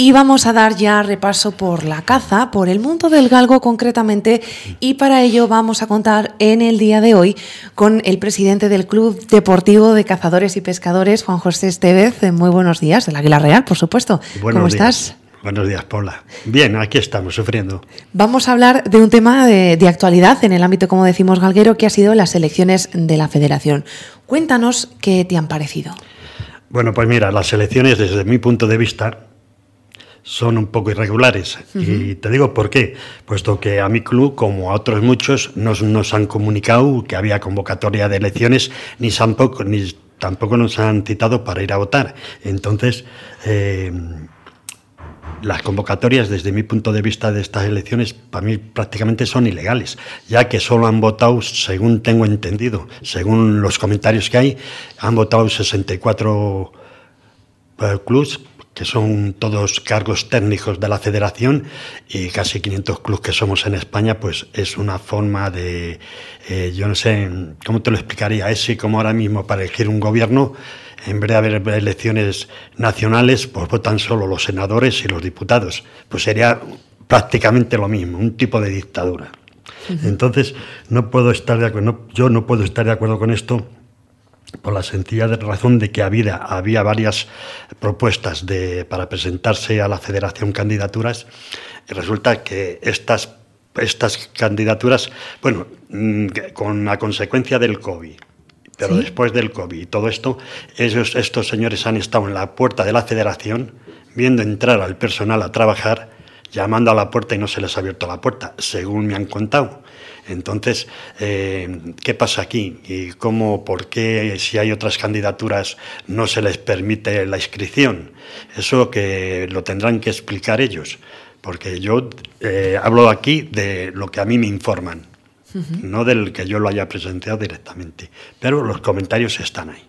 Y vamos a dar ya repaso por la caza, por el mundo del galgo concretamente, y para ello vamos a contar en el día de hoy con el presidente del Club Deportivo de Cazadores y Pescadores, Juan José Estevez. Eh, muy buenos días, del Águila Real, por supuesto. Buenos ¿Cómo estás? Buenos días, Paula. Bien, aquí estamos sufriendo. Vamos a hablar de un tema de, de, actualidad en el ámbito, como decimos, galguero, que ha sido las elecciones de la Federación. Cuéntanos qué te han parecido. Bueno, pues mira, las elecciones, desde mi punto de vista, son un poco irregulares. Y te digo por qué. Puesto que a mi club, como a otros muchos, no nos han comunicado que había convocatoria de elecciones, ni tampoco, ni tampoco nos han citado para ir a votar. Entonces, eh, las convocatorias, desde mi punto de vista de estas elecciones, para mí prácticamente son ilegales, ya que solo han votado, según tengo entendido, según los comentarios que hay, han votado 64 eh, clubes que son todos cargos técnicos de la federación y casi 500 clubes que somos en España, pues es una forma de, eh, yo no sé, ¿cómo te lo explicaría? Es como ahora mismo para elegir un gobierno, en vez de haber elecciones nacionales, pues votan solo los senadores y los diputados. Pues sería prácticamente lo mismo, un tipo de dictadura. Entonces, no puedo estar de acuerdo, yo no puedo estar de acuerdo con esto por la sencilla razón de que había, había varias propuestas de, para presentarse a la federación candidaturas, y resulta que estas, estas candidaturas, bueno, mm, con la consecuencia del COVID, pero después del COVID y todo esto, estos señores han estado en la puerta de la federación viendo entrar al personal a trabajar, llamando a la puerta y no se les ha abierto la puerta, según me han contado. Entonces, eh, ¿qué pasa aquí? ¿Y cómo, por qué, si hay otras candidaturas, no se les permite la inscripción? Eso que lo tendrán que explicar ellos, porque yo eh, hablo aquí de lo que a mí me informan, no del que yo lo haya presentado directamente, pero los comentarios están ahí.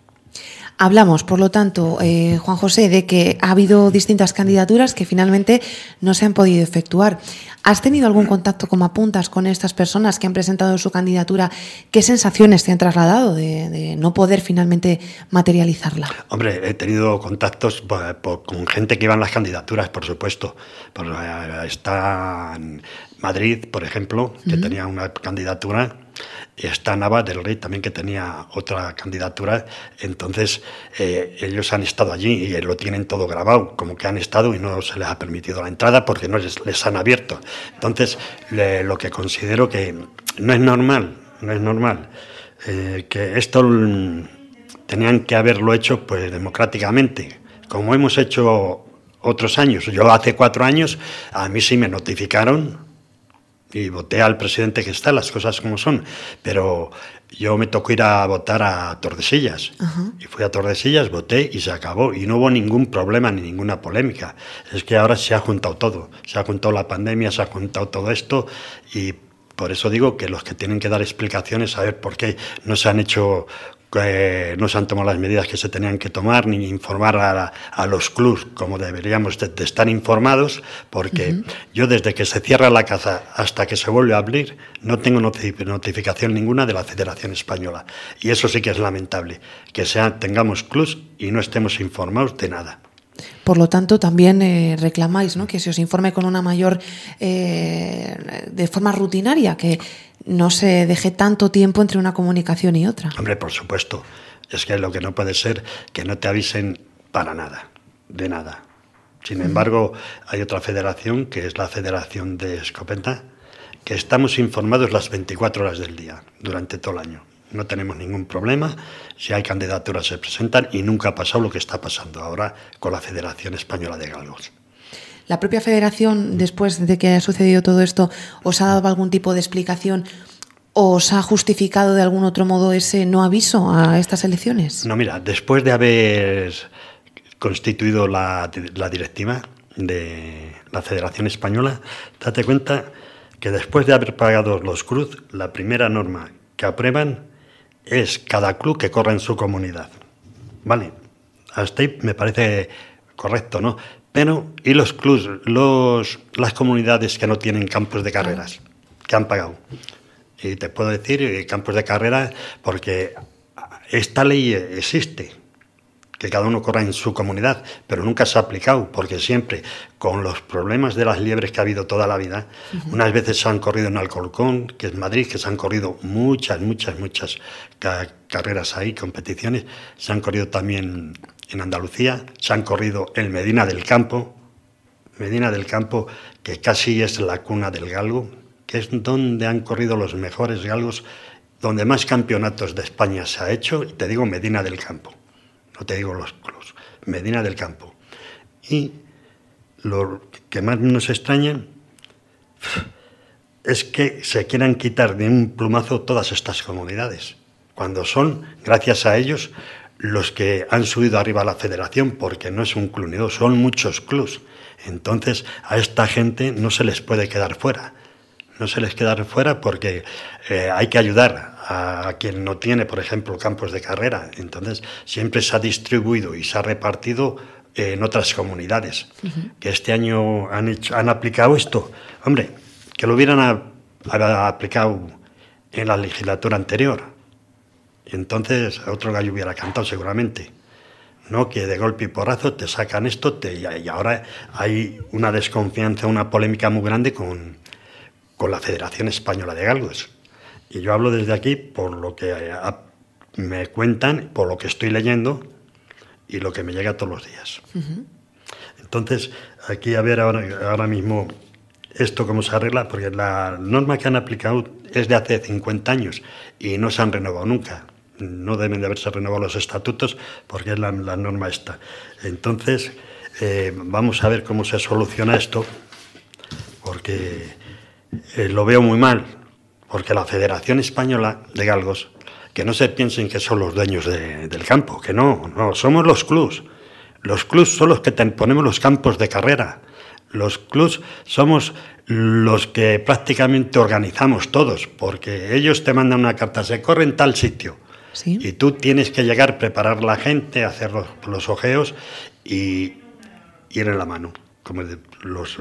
Hablamos, por lo tanto, eh, Juan José, de que ha habido distintas candidaturas que finalmente no se han podido efectuar. ¿Has tenido algún contacto, como apuntas, con estas personas que han presentado su candidatura? ¿Qué sensaciones te han trasladado de, no poder finalmente materializarla? Hombre, he tenido contactos pues, pues, con gente que iba en las candidaturas, por supuesto. Eh, está en Madrid, por ejemplo, que tenía una candidatura Está Nava del Rey también que tenía otra candidatura, entonces eh, ellos han estado allí y lo tienen todo grabado, como que han estado y no se les ha permitido la entrada porque no les, han abierto. Entonces lo que considero que no es normal, no es normal eh, que esto tenían que haberlo hecho pues democráticamente, como hemos hecho otros años. Yo hace cuatro años a mí sí me notificaron y voté al presidente que está, las cosas como son. Pero yo me tocó ir a votar a Tordesillas. Y fui a Tordesillas, voté y se acabó. Y no hubo ningún problema ni ninguna polémica. Es que ahora se ha juntado todo. Se ha juntado la pandemia, se ha juntado todo esto y por eso digo que los que tienen que dar explicaciones, a ver por qué no se han hecho no se han tomado las medidas que se tenían que tomar, ni informar a, los clubs como deberíamos de, estar informados, porque yo desde que se cierra la caza hasta que se vuelve a abrir, no tengo notificación ninguna de la Federación Española. Y eso sí que es lamentable, que sea, tengamos clubs y no estemos informados de nada. Por lo tanto, también eh, reclamáis ¿no? que se os informe con una mayor, eh, de forma rutinaria, que no se deje tanto tiempo entre una comunicación y otra. Hombre, por supuesto. Es que lo que no puede ser que no te avisen para nada, de nada. Sin embargo, hay otra federación, que es la Federación de Escopeta, que estamos informados las 24 horas del día, durante todo el año. No tenemos ningún problema, si hay candidaturas se presentan y nunca ha pasado lo que está pasando ahora con la Federación Española de Galgos. ¿La propia federación, después de que haya sucedido todo esto, os ha dado algún tipo de explicación? ¿Os ha justificado de algún otro modo ese no aviso a estas elecciones? No, mira, después de haber constituido la, directiva de la Federación Española, date cuenta que después de haber pagado los cruz, la primera norma que aprueban es cada club que corra en su comunidad. ¿Vale? A ahí me parece correcto, ¿no? Pero, ¿y los clubs, los, las comunidades que no tienen campos de carreras, que han pagado? Y te puedo decir eh, campos de carreras porque esta ley existe, que cada uno corra en su comunidad, pero nunca se ha aplicado, porque siempre con los problemas de las liebres que ha habido toda la vida, unas veces se han corrido en Alcorcón, que es Madrid, que se han corrido muchas, muchas, muchas carreras ahí, competiciones, se han corrido también en Andalucía, se han corrido en Medina del Campo, Medina del Campo, que casi es la cuna del galgo, que es donde han corrido los mejores galgos, donde más campeonatos de España se ha hecho, y te digo Medina del Campo, no te digo los clubs, Medina del Campo. Y lo que más nos extraña es que se quieran quitar de un plumazo todas estas comunidades, cuando son, gracias a ellos, los que han subido arriba a la federación, porque no es un club dos, son muchos clubs. Entonces, a esta gente no se les puede quedar fuera. No se les quedar fuera porque eh, hay que ayudar a, quien no tiene, por ejemplo, campos de carrera. Entonces, siempre se ha distribuido y se ha repartido en otras comunidades. Que este año han, han aplicado esto. Hombre, que lo hubieran aplicado en la legislatura anterior entonces otro gallo hubiera cantado seguramente. ¿no? que de golpe y porrazo te sacan esto y ahora hay una desconfianza, una polémica muy grande con, la Federación Española de Galgos. Y yo hablo desde aquí por lo que eh, me cuentan, por lo que estoy leyendo y lo que me llega todos los días. Entonces, aquí a ver ahora, ahora, mismo esto cómo se arregla, porque la norma que han aplicado es de hace 50 años y no se han renovado nunca no deben de haberse renovado los estatutos porque es la, norma esta. Entonces, eh, vamos a ver cómo se soluciona esto, porque eh, lo veo muy mal, porque la Federación Española de Galgos, que no se piensen que son los dueños del campo, que no, no, somos los clubs. Los clubs son los que ponemos los campos de carrera. Los clubs somos los que prácticamente organizamos todos, porque ellos te mandan una carta, se corre en tal sitio y tú tienes que llegar, preparar la gente, hacer los, ojeos y ir en la mano. Como los,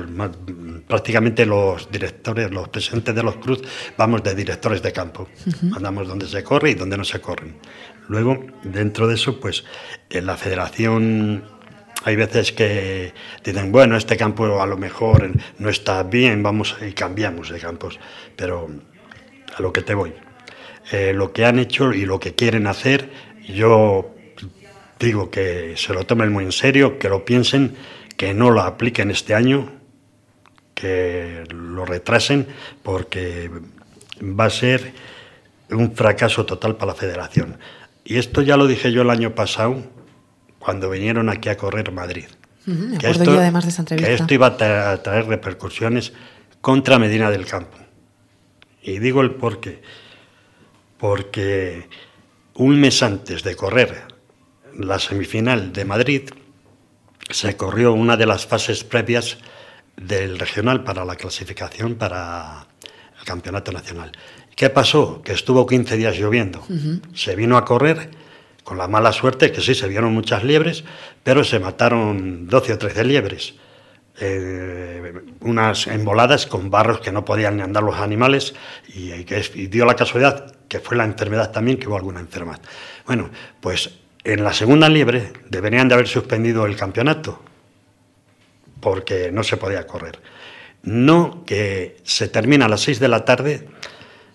prácticamente los directores, los presidentes de los Cruz, vamos de directores de campo. Andamos donde se corre y donde no se corre. Luego, dentro de eso, pues en la federación hay veces que dicen, bueno, este campo a lo mejor no está bien, vamos y cambiamos de campos. Pero a lo que te voy. Eh, lo que han hecho y lo que quieren hacer. Yo digo que se lo tomen muy en serio, que lo piensen, que no lo apliquen este año, que lo retrasen, porque va a ser un fracaso total para la federación. Y esto ya lo dije yo el año pasado, cuando vinieron aquí a correr Madrid. esto, iba a traer, repercusiones contra Medina del Campo. Y digo el porqué. qué porque un mes antes de correr la semifinal de Madrid, se corrió una de las fases previas del regional para la clasificación para el campeonato nacional. ¿Qué pasó? Que estuvo 15 días lloviendo. Se vino a correr con la mala suerte que sí se vieron muchas liebres, pero se mataron 12 o 13 liebres. Eh, unas emboladas con barros que no podían ni andar los animales y, y dio la casualidad que fue la enfermedad también, que hubo alguna enfermedad. Bueno, pues en la segunda libre... deberían de haber suspendido el campeonato, porque no se podía correr. No que se termina a las seis de la tarde,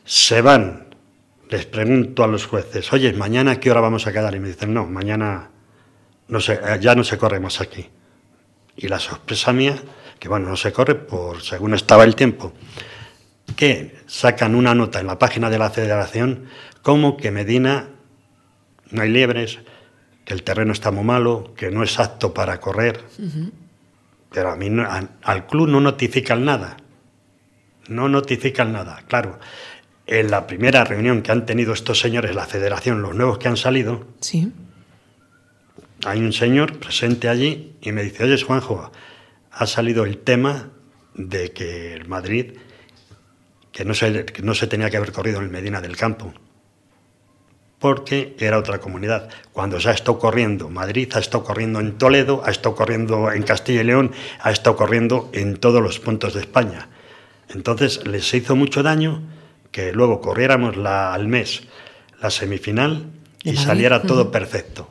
se van, les pregunto a los jueces, oye, mañana qué hora vamos a quedar? Y me dicen, no, mañana no eh, ya no se corre más aquí. Y la sorpresa mía, que bueno, no se corre por según estaba el tiempo que sacan una nota en la página de la federación como que Medina no hay liebres, que el terreno está muy malo, que no es apto para correr. Pero a al club no notifican nada. No notifican nada. Claro, en la primera reunión que han tenido estos señores, la federación, los nuevos que han salido, hay un señor presente allí y me dice, oye Juanjo, ha salido el tema de que el Madrid que no, se, tenía que haber corrido en el Medina del Campo, porque era otra comunidad. Cuando se ha estado corriendo Madrid, ha estado corriendo en Toledo, ha estado corriendo en Castilla y León, ha estado corriendo en todos los puntos de España. Entonces les hizo mucho daño que luego corriéramos la, al mes la semifinal y saliera todo perfecto.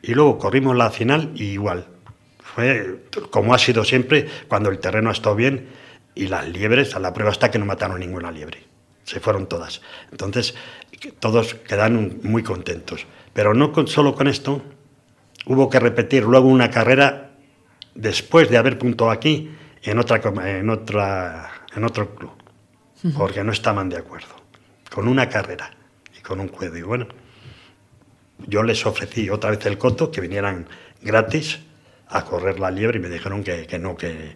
Y luego corrimos la final y igual. Fue como ha sido siempre, cuando el terreno ha estado bien, y las liebres, a la prueba está que no mataron ninguna liebre. Se fueron todas. Entonces, todos quedan muy contentos. Pero no con, solo con esto, hubo que repetir luego una carrera después de haber puntuado aquí en, otra, en, otra, en otro club, porque no estaban de acuerdo. Con una carrera y con un juego. Y bueno, yo les ofrecí otra vez el coto, que vinieran gratis a correr la liebre y me dijeron que, que no, que,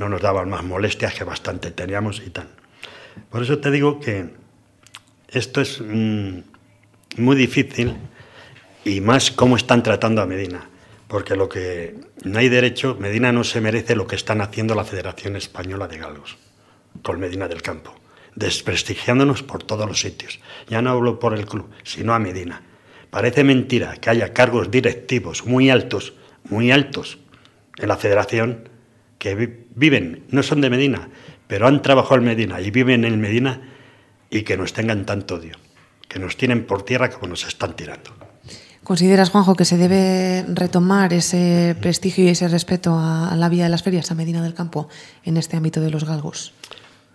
no nos daban más molestias que bastante teníamos y tal. Por eso te digo que esto es mm, muy difícil y más cómo están tratando a Medina, porque lo que no hay derecho, Medina no se merece lo que están haciendo la Federación Española de Galgos con Medina del Campo, desprestigiándonos por todos los sitios. Ya no hablo por el club, sino a Medina. Parece mentira que haya cargos directivos muy altos, muy altos en la Federación que viven, no son de Medina, pero han trabajado en Medina y viven en Medina y que nos tengan tanto odio, que nos tienen por tierra como nos están tirando. ¿Consideras, Juanjo, que se debe retomar ese prestigio y ese respeto a la vía de las ferias, a Medina del Campo, en este ámbito de los galgos?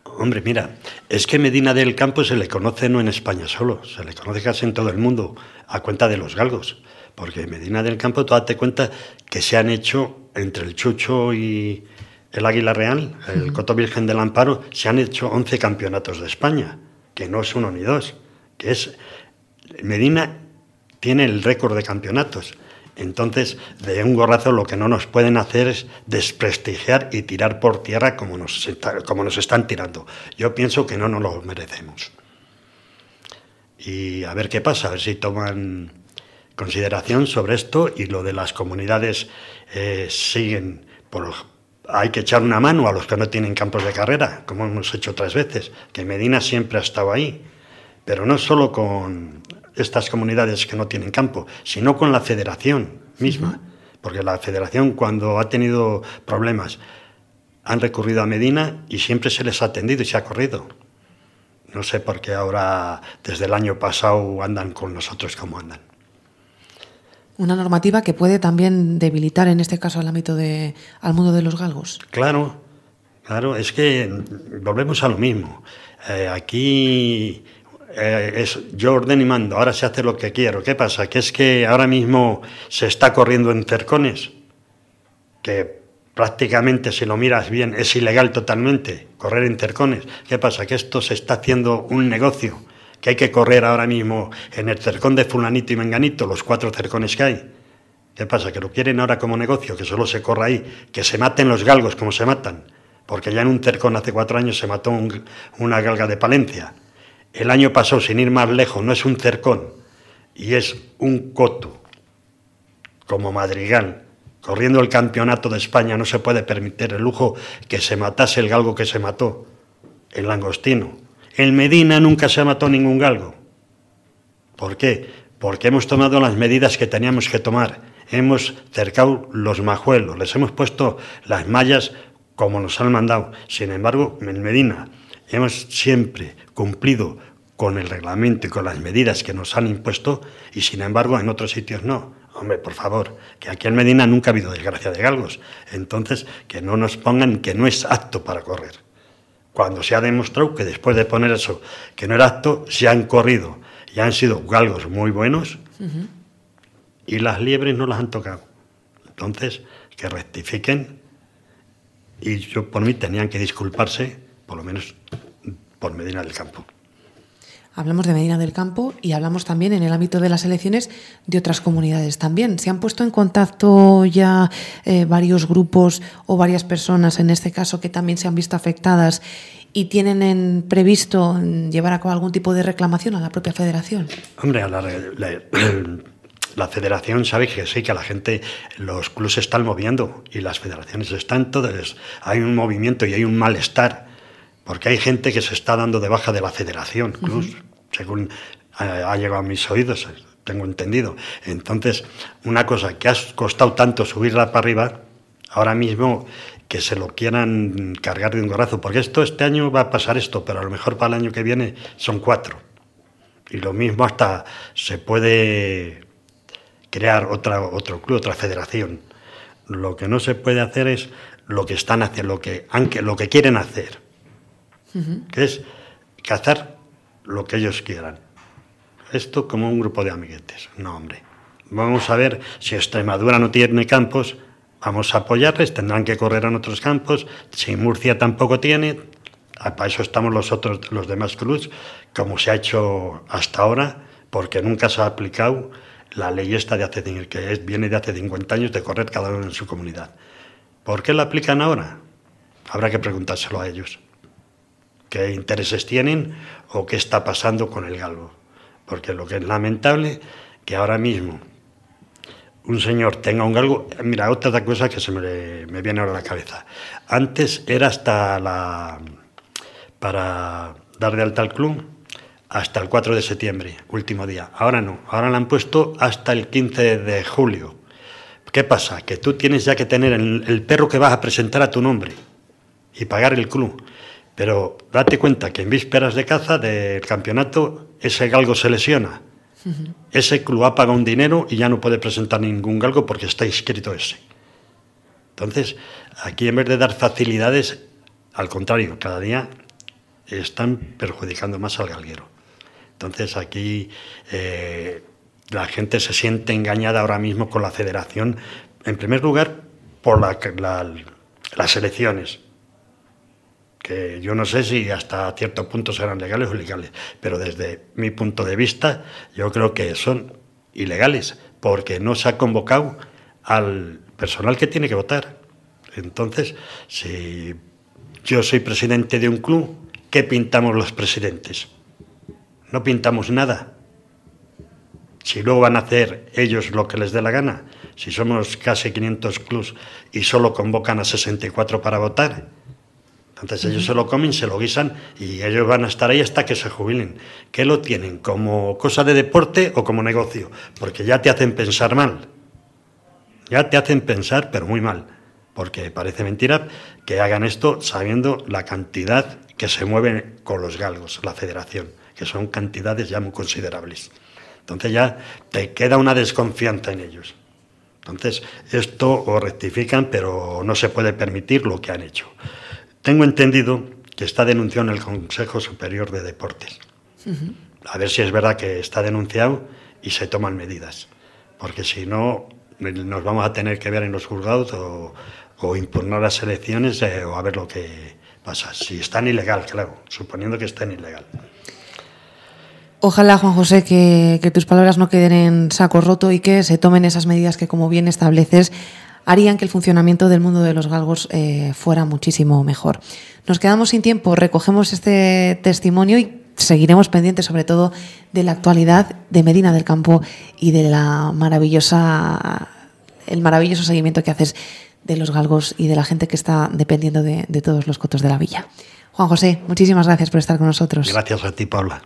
Hombre, mira, es que Medina del Campo se le conoce no en España solo, se le conoce casi en todo el mundo, a cuenta de los galgos, porque Medina del Campo, tú date cuenta que se han hecho entre el Chucho y el Águila Real, el Coto Virgen del Amparo, se han hecho 11 campeonatos de España, que no es uno ni dos, que es... Medina tiene el récord de campeonatos. Entonces, de un gorrazo lo que no nos pueden hacer es desprestigiar y tirar por tierra como nos, como nos están tirando. Yo pienso que no nos lo merecemos. Y a ver qué pasa, a ver si toman consideración sobre esto y lo de las comunidades eh, siguen por, hay que echar una mano a los que no tienen campos de carrera, como hemos hecho tres veces, que Medina siempre ha estado ahí, pero no solo con estas comunidades que no tienen campo, sino con la federación misma, porque la federación cuando ha tenido problemas han recurrido a Medina y siempre se les ha atendido y se ha corrido. No sé por qué ahora, desde el año pasado, andan con nosotros como andan. Una normativa que puede también debilitar, en este caso, al ámbito de, al mundo de los galgos. Claro, claro, es que volvemos a lo mismo. Eh, aquí eh, es yo orden y mando, ahora se hace lo que quiero. ¿Qué pasa? Que es que ahora mismo se está corriendo en cercones, que prácticamente, si lo miras bien, es ilegal totalmente correr en cercones. ¿Qué pasa? Que esto se está haciendo un negocio que hay que correr ahora mismo en el cercón de fulanito y menganito, los cuatro cercones que hay. ¿Qué pasa? Que lo quieren ahora como negocio, que solo se corra ahí, que se maten los galgos como se matan, porque ya en un cercón hace cuatro años se mató una galga de Palencia. El año pasó, sin ir más lejos, no es un cercón, y es un coto, como madrigal. Corriendo el campeonato de España no se puede permitir el lujo que se matase el galgo que se mató, el langostino. En Medina nunca se mató ningún galgo. ¿Por qué? Porque hemos tomado las medidas que teníamos que tomar. Hemos cercado los majuelos, les hemos puesto las mallas como nos han mandado. Sin embargo, en Medina hemos siempre cumplido con el reglamento y con las medidas que nos han impuesto y sin embargo en otros sitios no. Hombre, por favor, que aquí en Medina nunca ha habido desgracia de galgos. Entonces, que no nos pongan que no es apto para correr cuando se ha demostrado que después de poner eso, que no era acto, se han corrido y han sido galgos muy buenos y las liebres no las han tocado. Entonces, que rectifiquen y yo por mí tenían que disculparse, por lo menos por Medina del Campo hablamos de Medina del Campo y hablamos también en el ámbito de las elecciones de otras comunidades también. ¿Se han puesto en contacto ya eh, varios grupos o varias personas en este caso que también se han visto afectadas y tienen previsto llevar a cabo algún tipo de reclamación a la propia federación? Hombre, la, federación sabe que sí, que la gente, los clubes están moviendo y las federaciones están entonces Hay un movimiento y hay un malestar porque hay gente que se está dando de baja de la federación, según eh, ha, llegado a mis oídos, eh, tengo entendido. Entonces, una cosa que ha costado tanto subirla para arriba, ahora mismo que se lo quieran cargar de un gorrazo, porque esto este año va a pasar esto, pero a lo mejor para el año que viene son cuatro. Y lo mismo hasta se puede crear otra, otro club, otra federación. Lo que no se puede hacer es lo que están haciendo, lo que, lo que quieren hacer que es cazar lo que ellos quieran. Esto como un grupo de amiguetes. No, hombre. Vamos a ver si Extremadura no tiene campos, vamos a apoyarles, tendrán que correr en otros campos. Si Murcia tampoco tiene, ah, para eso estamos los otros, los demás clubes, como se ha hecho hasta ahora, porque nunca se ha aplicado la ley esta de hace, que es, viene de hace 50 años de correr cada uno en su comunidad. ¿Por qué la aplican ahora? Habrá que preguntárselo a ellos qué intereses tienen o qué está pasando con el galgo. Porque lo que es lamentable que ahora mismo un señor tenga un galgo. Mira, otra cosa que se me, viene ahora a la cabeza. Antes era hasta la. para dar de alta al club hasta el 4 de septiembre, último día. Ahora no, ahora la han puesto hasta el 15 de julio. ¿Qué pasa? Que tú tienes ya que tener el perro que vas a presentar a tu nombre y pagar el club. Pero date cuenta que en vísperas de caza del campeonato ese galgo se lesiona. Ese club paga un dinero y ya no puede presentar ningún galgo porque está inscrito ese. Entonces, aquí en vez de dar facilidades, al contrario, cada día están perjudicando más al galguero. Entonces, aquí eh, la gente se siente engañada ahora mismo con la federación, en primer lugar, por las elecciones que yo no sé si hasta cierto punto serán legales o ilegales, pero desde mi punto de vista yo creo que son ilegales porque no se ha convocado al personal que tiene que votar. Entonces, si yo soy presidente de un club, ¿qué pintamos los presidentes? No pintamos nada. Si luego van a hacer ellos lo que les dé la gana, si somos casi 500 clubs y solo convocan a 64 para votar, entonces ellos se lo comen, se lo guisan y ellos van a estar ahí hasta que se jubilen. ...¿qué lo tienen como cosa de deporte o como negocio, porque ya te hacen pensar mal. Ya te hacen pensar, pero muy mal. Porque parece mentira que hagan esto sabiendo la cantidad que se mueven con los galgos, la federación, que son cantidades ya muy considerables. Entonces ya te queda una desconfianza en ellos. Entonces esto o rectifican, pero no se puede permitir lo que han hecho. Tengo entendido que está denunciado en el Consejo Superior de Deportes. A ver si es verdad que está denunciado y se toman medidas. Porque si no, nos vamos a tener que ver en los juzgados o, o impugnar las elecciones eh, o a ver lo que pasa. Si están ilegal, claro, suponiendo que estén ilegal. Ojalá, Juan José, que, tus palabras no queden en saco roto y que se tomen esas medidas que, como bien estableces, harían que el funcionamiento del mundo de los galgos eh, fuera muchísimo mejor. Nos quedamos sin tiempo, recogemos este testimonio y seguiremos pendientes sobre todo de la actualidad de Medina del Campo y de la maravillosa el maravilloso seguimiento que haces de los galgos y de la gente que está dependiendo de, de todos los cotos de la villa. Juan José, muchísimas gracias por estar con nosotros. Gracias a ti, Paula.